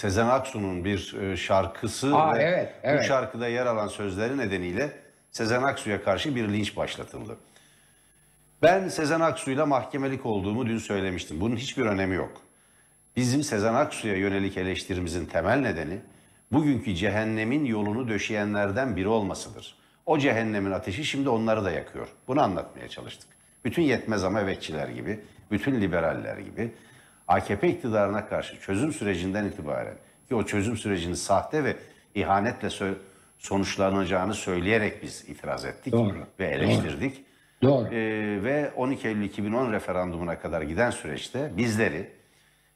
Sezen Aksu'nun bir e, şarkısı Aa, ve evet, evet. bu şarkıda yer alan sözleri nedeniyle Sezen Aksu'ya karşı bir linç başlatıldı. Ben Sezen Aksu'yla mahkemelik olduğumu dün söylemiştim. Bunun hiçbir önemi yok. Bizim Sezen Aksu'ya yönelik eleştirimizin temel nedeni bugünkü cehennemin yolunu döşeyenlerden biri olmasıdır. O cehennemin ateşi şimdi onları da yakıyor. Bunu anlatmaya çalıştık. Bütün yetmez ama evetçiler gibi, bütün liberaller gibi, AKP iktidarına karşı çözüm sürecinden itibaren ki o çözüm sürecini sahte ve ihanetle sö- sonuçlanacağını söyleyerek biz itiraz ettik Doğru. ve eleştirdik. Doğru. Ee, ve 12 Eylül 2010 referandumuna kadar giden süreçte bizleri,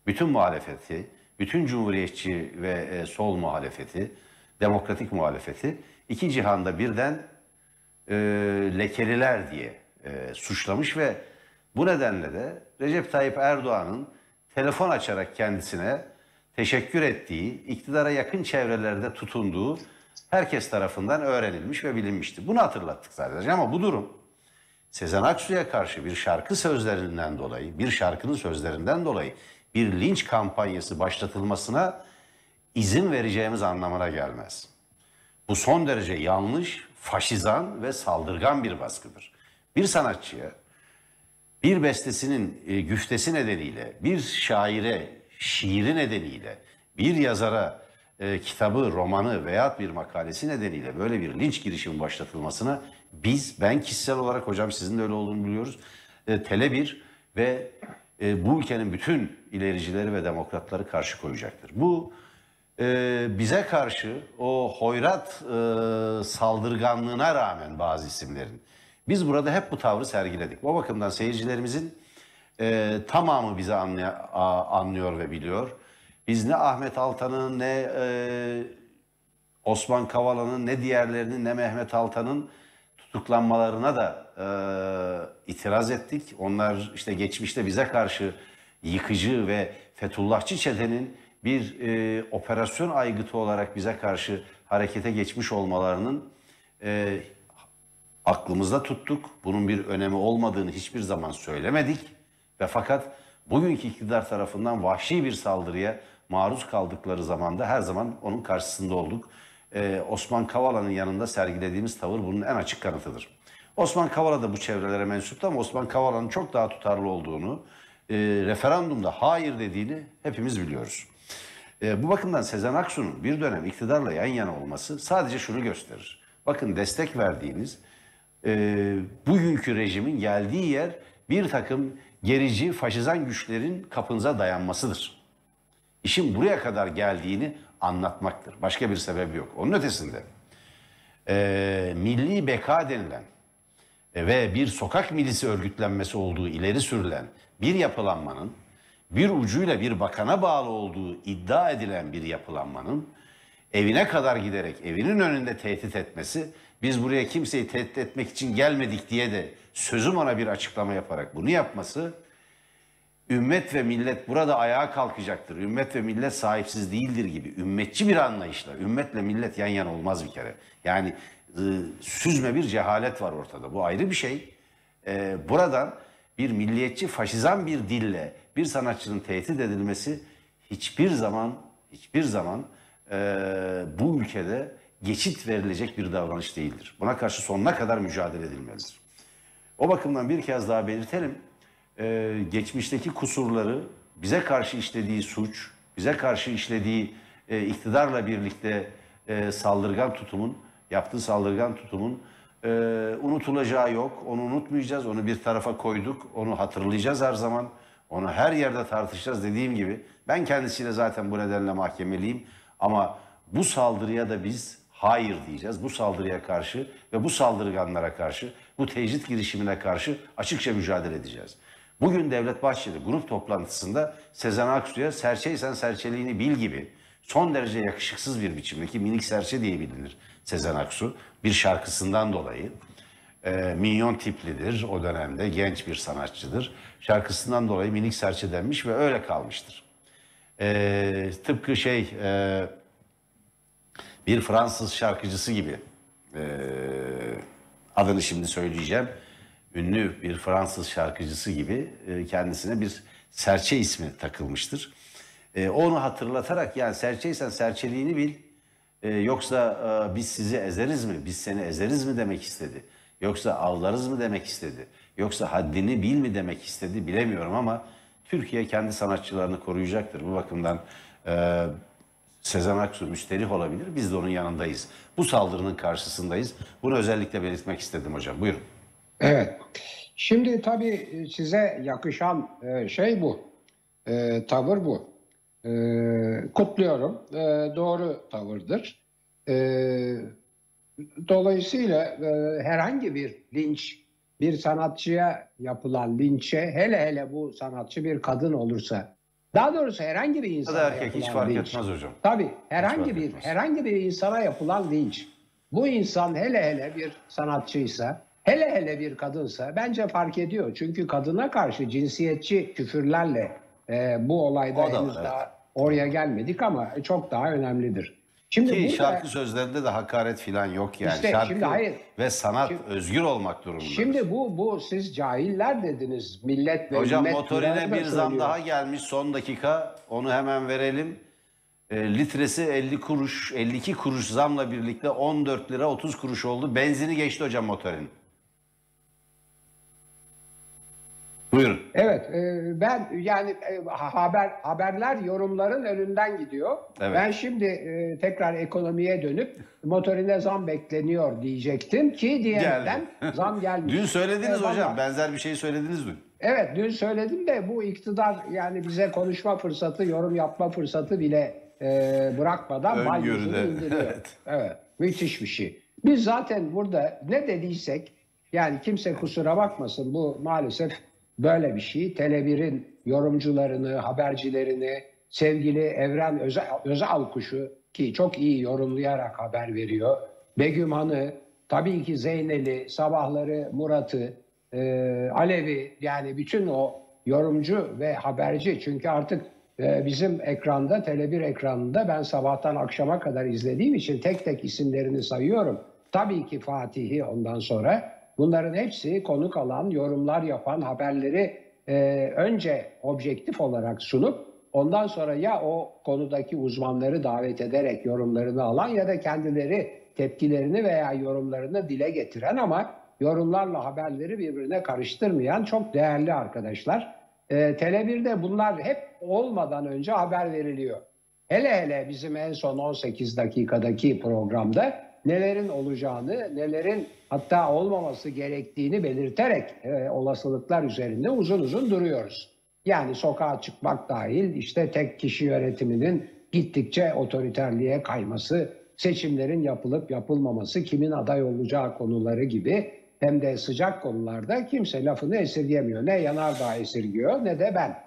bütün muhalefeti, bütün cumhuriyetçi ve e, sol muhalefeti, demokratik muhalefeti iki cihanda birden e, lekeliler diye e, suçlamış ve bu nedenle de Recep Tayyip Erdoğan'ın telefon açarak kendisine teşekkür ettiği, iktidara yakın çevrelerde tutunduğu herkes tarafından öğrenilmiş ve bilinmişti. Bunu hatırlattık sadece ama bu durum Sezen Aksu'ya karşı bir şarkı sözlerinden dolayı, bir şarkının sözlerinden dolayı bir linç kampanyası başlatılmasına izin vereceğimiz anlamına gelmez. Bu son derece yanlış, faşizan ve saldırgan bir baskıdır. Bir sanatçıya bir bestesinin e, güftesi nedeniyle, bir şaire, şiiri nedeniyle, bir yazara e, kitabı, romanı veya bir makalesi nedeniyle böyle bir linç girişimi başlatılmasına biz, ben kişisel olarak hocam sizin de öyle olduğunu biliyoruz, e, tele bir ve e, bu ülkenin bütün ilericileri ve demokratları karşı koyacaktır. Bu bize karşı o hoyrat saldırganlığına rağmen bazı isimlerin, biz burada hep bu tavrı sergiledik. O bakımdan seyircilerimizin e, tamamı bizi anlaya, a, anlıyor ve biliyor. Biz ne Ahmet Altan'ın ne e, Osman Kavala'nın ne diğerlerinin ne Mehmet Altan'ın tutuklanmalarına da e, itiraz ettik. Onlar işte geçmişte bize karşı yıkıcı ve Fethullahçı çetenin bir e, operasyon aygıtı olarak bize karşı harekete geçmiş olmalarının e, aklımızda tuttuk. Bunun bir önemi olmadığını hiçbir zaman söylemedik ve fakat bugünkü iktidar tarafından vahşi bir saldırıya maruz kaldıkları zaman da her zaman onun karşısında olduk. Ee, Osman Kavala'nın yanında sergilediğimiz tavır bunun en açık kanıtıdır. Osman Kavala da bu çevrelere mensuptu ama Osman Kavala'nın çok daha tutarlı olduğunu, e, referandumda hayır dediğini hepimiz biliyoruz. E, bu bakımdan Sezen Aksu'nun bir dönem iktidarla yan yana olması sadece şunu gösterir. Bakın destek verdiğiniz e, bugünkü rejimin geldiği yer bir takım gerici faşizan güçlerin kapınıza dayanmasıdır. İşin buraya kadar geldiğini anlatmaktır. Başka bir sebebi yok. Onun ötesinde e, milli beka denilen e, ve bir sokak milisi örgütlenmesi olduğu ileri sürülen bir yapılanmanın bir ucuyla bir bakana bağlı olduğu iddia edilen bir yapılanmanın evine kadar giderek evinin önünde tehdit etmesi, biz buraya kimseyi tehdit etmek için gelmedik diye de sözüm ona bir açıklama yaparak bunu yapması, ümmet ve millet burada ayağa kalkacaktır, ümmet ve millet sahipsiz değildir gibi ümmetçi bir anlayışla, ümmetle millet yan yana olmaz bir kere. Yani e, süzme bir cehalet var ortada, bu ayrı bir şey. E, buradan bir milliyetçi, faşizan bir dille bir sanatçının tehdit edilmesi hiçbir zaman, hiçbir zaman e, bu ülkede geçit verilecek bir davranış değildir. Buna karşı sonuna kadar mücadele edilmelidir. O bakımdan bir kez daha belirtelim. E, geçmişteki kusurları, bize karşı işlediği suç, bize karşı işlediği e, iktidarla birlikte e, saldırgan tutumun, yaptığı saldırgan tutumun e, unutulacağı yok. Onu unutmayacağız, onu bir tarafa koyduk, onu hatırlayacağız her zaman. Onu her yerde tartışacağız dediğim gibi. Ben kendisiyle zaten bu nedenle mahkemeliyim. Ama bu saldırıya da biz hayır diyeceğiz. Bu saldırıya karşı ve bu saldırganlara karşı, bu tecrit girişimine karşı açıkça mücadele edeceğiz. Bugün Devlet Bahçeli grup toplantısında Sezen Aksu'ya serçeysen serçeliğini bil gibi son derece yakışıksız bir biçimdeki minik serçe diye bilinir Sezen Aksu. Bir şarkısından dolayı e, minyon tiplidir o dönemde genç bir sanatçıdır. Şarkısından dolayı minik serçe denmiş ve öyle kalmıştır. E, tıpkı şey e, bir Fransız şarkıcısı gibi e, adını şimdi söyleyeceğim. Ünlü bir Fransız şarkıcısı gibi e, kendisine bir serçe ismi takılmıştır. E, onu hatırlatarak yani serçeysen serçeliğini bil. E, yoksa e, biz sizi ezeriz mi? Biz seni ezeriz mi demek istedi. Yoksa avlarız mı demek istedi. Yoksa haddini bil mi demek istedi bilemiyorum ama Türkiye kendi sanatçılarını koruyacaktır. Bu bakımdan e, Sezen Aksu müsterih olabilir. Biz de onun yanındayız. Bu saldırının karşısındayız. Bunu özellikle belirtmek istedim hocam. Buyurun. Evet. Şimdi tabii e, size yakışan e, şey bu. E, tavır bu. E, kutluyorum. E, doğru tavırdır. E, dolayısıyla e, herhangi bir linç bir sanatçıya yapılan linçe hele hele bu sanatçı bir kadın olursa daha doğrusu herhangi bir insana da erkek hiç fark linç. etmez hocam. Tabii herhangi bir etmez. herhangi bir insana yapılan linç. Bu insan hele hele bir sanatçıysa, hele hele bir kadınsa bence fark ediyor. Çünkü kadına karşı cinsiyetçi küfürlerle e, bu olayda da, henüz evet. daha oraya gelmedik ama çok daha önemlidir. Şimdi Ki burada, şarkı sözlerinde de hakaret filan yok yani. İşte, şarkı şimdi, hayır, ve sanat şimdi, özgür olmak durumunda. Şimdi bu bu siz cahiller dediniz millet ve Hocam millet motorine bir zam söylüyor. daha gelmiş son dakika onu hemen verelim. E, litresi 50 kuruş 52 kuruş zamla birlikte 14 lira 30 kuruş oldu. Benzini geçti hocam motorin. Buyurun. Evet, e, ben yani e, haber haberler yorumların önünden gidiyor. Evet. Ben şimdi e, tekrar ekonomiye dönüp motorine zam bekleniyor diyecektim ki diğerden zam gelmiş. dün söylediniz e, hocam, benzer bir şey söylediniz dün. Evet, dün söyledim de bu iktidar yani bize konuşma fırsatı, yorum yapma fırsatı bile e, bırakmadan balyozunu indiriyor. evet. evet, müthiş bir şey. Biz zaten burada ne dediysek yani kimse kusura bakmasın bu maalesef böyle bir şeyi tele yorumcularını, habercilerini, sevgili Evren Özel, Özel Kuşu ki çok iyi yorumlayarak haber veriyor. Begüm Han'ı, tabii ki Zeynel'i, Sabahları Murat'ı, e, Alev'i yani bütün o yorumcu ve haberci çünkü artık e, bizim ekranda Tele1 ekranında ben sabahtan akşama kadar izlediğim için tek tek isimlerini sayıyorum. Tabii ki Fatih'i ondan sonra Bunların hepsi konuk alan, yorumlar yapan, haberleri e, önce objektif olarak sunup ondan sonra ya o konudaki uzmanları davet ederek yorumlarını alan ya da kendileri tepkilerini veya yorumlarını dile getiren ama yorumlarla haberleri birbirine karıştırmayan çok değerli arkadaşlar. E, Tele1'de bunlar hep olmadan önce haber veriliyor. Hele hele bizim en son 18 dakikadaki programda nelerin olacağını, nelerin hatta olmaması gerektiğini belirterek e, olasılıklar üzerinde uzun uzun duruyoruz. Yani sokağa çıkmak dahil işte tek kişi yönetiminin gittikçe otoriterliğe kayması, seçimlerin yapılıp yapılmaması, kimin aday olacağı konuları gibi hem de sıcak konularda kimse lafını esirgemiyor. Ne Yanardağ esirgiyor ne de ben.